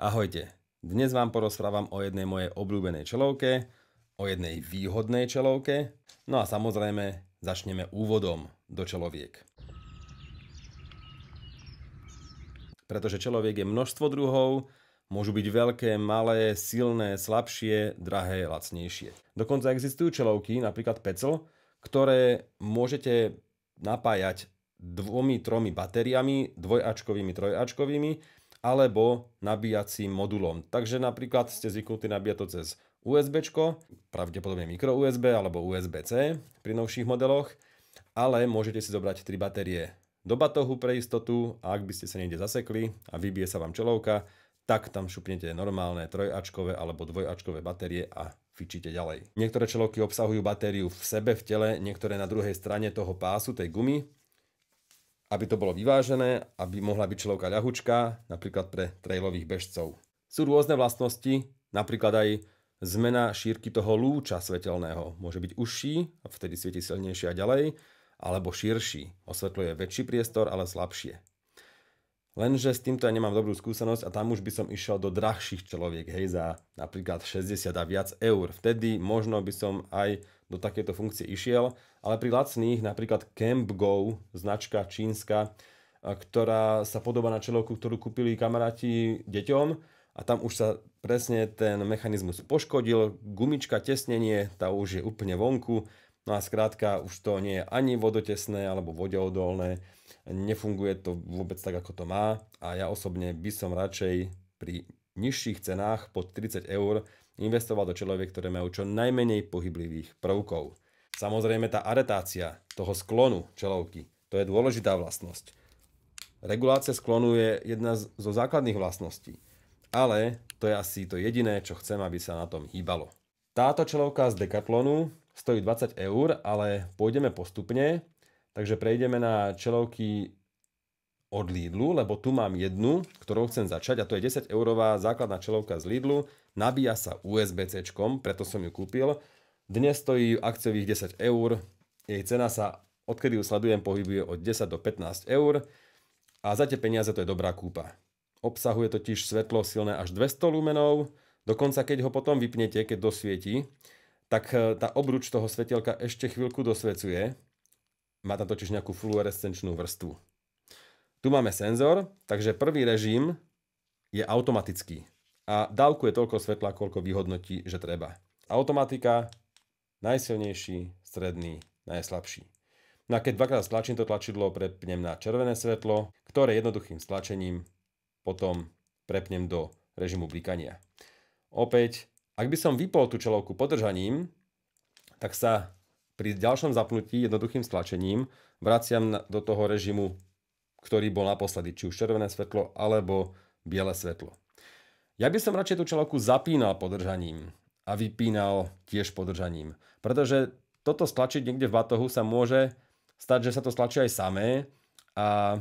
Ahojte, dnes vám porozprávam o jednej mojej obľúbenej čelovke, o jednej výhodnej čelovke, no a samozrejme začneme úvodom do čeloviek. Pretože čeloviek je množstvo druhov, Môžu byť veľké, malé, silné, slabšie, drahé, lacnejšie. Dokonca existujú čelovky, napríklad pecel, ktoré môžete napájať dvomi, tromi batériami, dvojačkovými, trojačkovými alebo nabíjacím modulom. Takže napríklad ste zvyknutí nabíjať to cez USB, pravdepodobne micro USB alebo USB-C pri novších modeloch, ale môžete si zobrať 3 batérie do batohu pre istotu a ak by ste sa niekde zasekli a vybije sa vám čelovka, tak tam šupnete normálne trojačkové alebo dvojačkové batérie a fičíte ďalej. Niektoré čelovky obsahujú batériu v sebe, v tele, niektoré na druhej strane toho pásu, tej gumy aby to bolo vyvážené, aby mohla byť čelovka ľahučka, napríklad pre trailových bežcov. Sú rôzne vlastnosti, napríklad aj zmena šírky toho lúča svetelného. Môže byť užší, a vtedy svieti silnejšie a ďalej, alebo širší. Osvetľuje väčší priestor, ale slabšie. Lenže s týmto ja nemám dobrú skúsenosť a tam už by som išiel do drahších čeloviek, hej, za napríklad 60 a viac eur. Vtedy možno by som aj do takéto funkcie išiel, ale pri lacných napríklad CampGo, značka čínska, ktorá sa podobá na čelovku, ktorú kúpili kamaráti deťom a tam už sa presne ten mechanizmus poškodil, gumička, tesnenie, tá už je úplne vonku, no a skrátka už to nie je ani vodotesné alebo vodeodolné, nefunguje to vôbec tak, ako to má a ja osobne by som radšej pri nižších cenách pod 30 eur investoval do človek, ktoré majú čo najmenej pohyblivých prvkov. Samozrejme tá aretácia toho sklonu čelovky, to je dôležitá vlastnosť. Regulácia sklonu je jedna zo základných vlastností, ale to je asi to jediné, čo chcem, aby sa na tom hýbalo. Táto čelovka z Decathlonu stojí 20 eur, ale pôjdeme postupne, takže prejdeme na čelovky od Lidlu, lebo tu mám jednu, ktorou chcem začať a to je 10 eurová základná čelovka z Lidlu nabíja sa USB-C, preto som ju kúpil. Dnes stojí akciových 10 eur, jej cena sa, odkedy ju sledujem, pohybuje od 10 do 15 eur a za tie peniaze to je dobrá kúpa. Obsahuje totiž svetlo silné až 200 lumenov, dokonca keď ho potom vypnete, keď dosvieti, tak e, tá obruč toho svetelka ešte chvíľku dosvecuje. Má tam totiž nejakú fluorescenčnú vrstvu. Tu máme senzor, takže prvý režim je automatický a dávkuje toľko svetla, koľko vyhodnotí, že treba. Automatika, najsilnejší, stredný, najslabší. No a keď dvakrát stlačím to tlačidlo, prepnem na červené svetlo, ktoré jednoduchým stlačením potom prepnem do režimu blikania. Opäť, ak by som vypol tú čelovku podržaním, tak sa pri ďalšom zapnutí jednoduchým stlačením vraciam do toho režimu, ktorý bol naposledy, či už červené svetlo alebo biele svetlo. Ja by som radšej tú čelovku zapínal podržaním a vypínal tiež podržaním. Pretože toto stlačiť niekde v batohu sa môže stať, že sa to stlačí aj samé a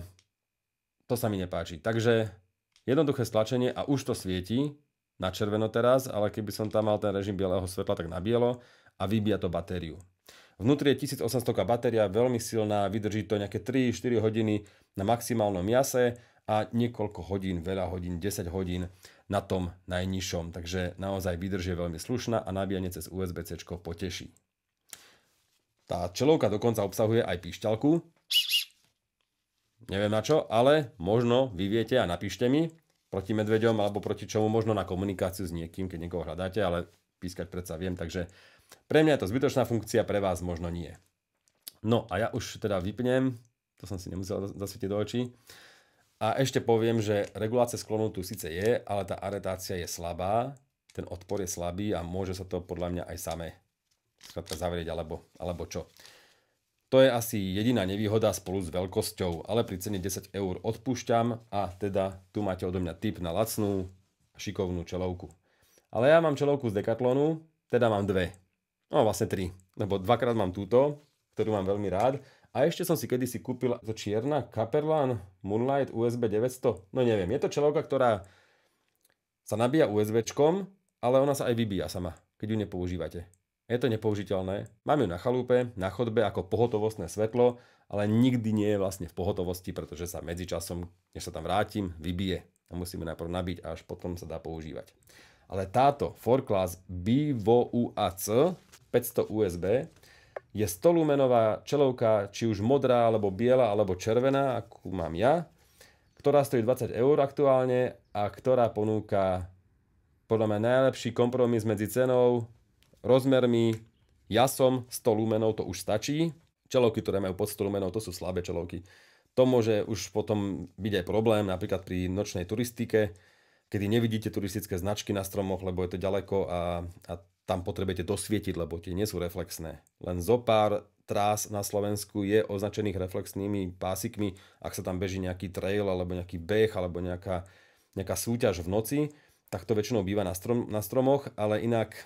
to sa mi nepáči. Takže jednoduché stlačenie a už to svieti, na červeno teraz, ale keby som tam mal ten režim bieleho svetla, tak na bielo a vybíja to batériu. Vnútri je 1800 batéria, veľmi silná, vydrží to nejaké 3-4 hodiny na maximálnom jase a niekoľko hodín, veľa hodín, 10 hodín na tom najnižšom. Takže naozaj vydrž je veľmi slušná a nabíjanie cez USB-C poteší. Tá čelovka dokonca obsahuje aj píšťalku. Neviem na čo, ale možno vy viete a napíšte mi proti medveďom alebo proti čomu, možno na komunikáciu s niekým, keď niekoho hľadáte, ale pískať predsa viem, takže pre mňa je to zbytočná funkcia, pre vás možno nie. No a ja už teda vypnem, to som si nemusel zasvietiť do očí. A ešte poviem, že regulácia sklonu tu síce je, ale tá aretácia je slabá, ten odpor je slabý a môže sa to podľa mňa aj samé skrátka zavrieť alebo, alebo čo. To je asi jediná nevýhoda spolu s veľkosťou, ale pri cene 10 eur odpúšťam a teda tu máte odo mňa tip na lacnú šikovnú čelovku. Ale ja mám čelovku z Decathlonu, teda mám dve. No vlastne tri, lebo dvakrát mám túto, ktorú mám veľmi rád a ešte som si kedysi kúpil to čierna Caperlan Moonlight USB 900. No neviem, je to čelovka, ktorá sa nabíja USBčkom, ale ona sa aj vybíja sama, keď ju nepoužívate. Je to nepoužiteľné. Mám ju na chalúpe, na chodbe ako pohotovostné svetlo, ale nikdy nie je vlastne v pohotovosti, pretože sa medzičasom, než sa tam vrátim, vybije. A musíme najprv nabiť a až potom sa dá používať. Ale táto 4-class BVUAC 500 USB je stolumenová čelovka, či už modrá, alebo biela, alebo červená, akú mám ja, ktorá stojí 20 eur aktuálne a ktorá ponúka podľa mňa najlepší kompromis medzi cenou, rozmermi, jasom 100 lumenov, to už stačí. Čelovky, ktoré majú pod 100 lumenov, to sú slabé čelovky. To môže už potom byť aj problém, napríklad pri nočnej turistike, kedy nevidíte turistické značky na stromoch, lebo je to ďaleko a, a tam potrebujete dosvietiť, lebo tie nie sú reflexné. Len zo pár trás na Slovensku je označených reflexnými pásikmi, ak sa tam beží nejaký trail, alebo nejaký beh, alebo nejaká, nejaká súťaž v noci, tak to väčšinou býva na, strom, na stromoch, ale inak,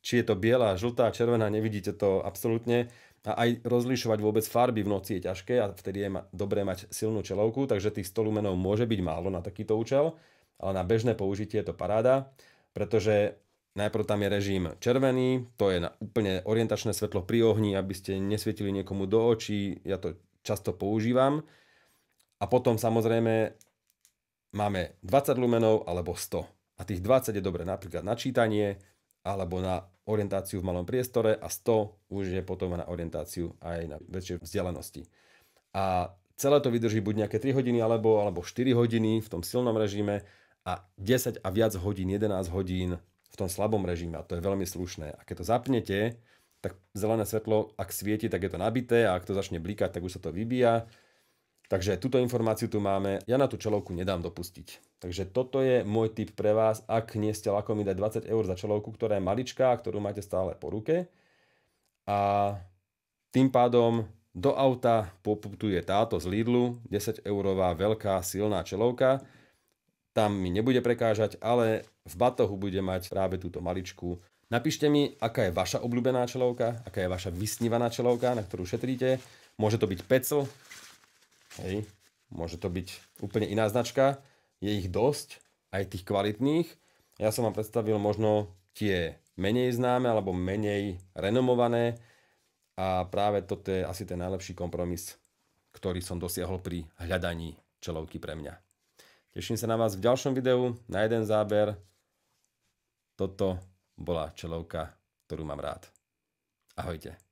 či je to biela, žltá, červená, nevidíte to absolútne. A aj rozlišovať vôbec farby v noci je ťažké a vtedy je ma, dobré mať silnú čelovku, takže tých 100 lumenov môže byť málo na takýto účel, ale na bežné použitie je to paráda, pretože Najprv tam je režim červený, to je na úplne orientačné svetlo pri ohni, aby ste nesvietili niekomu do očí, ja to často používam. A potom samozrejme máme 20 lumenov alebo 100. A tých 20 je dobre napríklad na čítanie alebo na orientáciu v malom priestore a 100 už je potom na orientáciu aj na väčšej vzdialenosti. A celé to vydrží buď nejaké 3 hodiny alebo, alebo 4 hodiny v tom silnom režime a 10 a viac hodín, 11 hodín v tom slabom režime. A to je veľmi slušné. A keď to zapnete, tak zelené svetlo, ak svieti, tak je to nabité a ak to začne blikať, tak už sa to vybíja. Takže túto informáciu tu máme. Ja na tú čelovku nedám dopustiť. Takže toto je môj tip pre vás, ak nie ste lako mi dať 20 eur za čelovku, ktorá je maličká, ktorú máte stále po ruke. A tým pádom do auta poputuje táto z Lidlu, 10 eurová veľká silná čelovka. Tam mi nebude prekážať, ale v batohu bude mať práve túto maličku. Napíšte mi, aká je vaša obľúbená čelovka, aká je vaša vysnívaná čelovka, na ktorú šetríte. Môže to byť pecl, hej, môže to byť úplne iná značka. Je ich dosť, aj tých kvalitných. Ja som vám predstavil možno tie menej známe alebo menej renomované a práve toto je asi ten najlepší kompromis, ktorý som dosiahol pri hľadaní čelovky pre mňa. Teším sa na vás v ďalšom videu, na jeden záber, toto bola čelovka, ktorú mám rád. Ahojte.